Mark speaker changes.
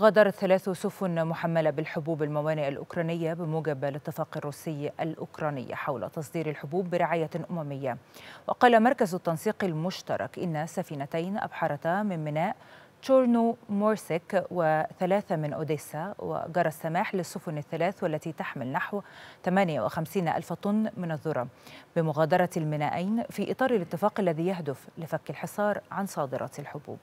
Speaker 1: غادرت ثلاث سفن محملة بالحبوب الموانئ الأوكرانية بموجب الاتفاق الروسي الأوكراني حول تصدير الحبوب برعاية أممية وقال مركز التنسيق المشترك إن سفينتين أبحرتا من ميناء تشورنو مورسك وثلاثة من أوديسا وجرى السماح للسفن الثلاث والتي تحمل نحو 58 ألف طن من الذرة بمغادرة المينائين في إطار الاتفاق الذي يهدف لفك الحصار عن صادرات الحبوب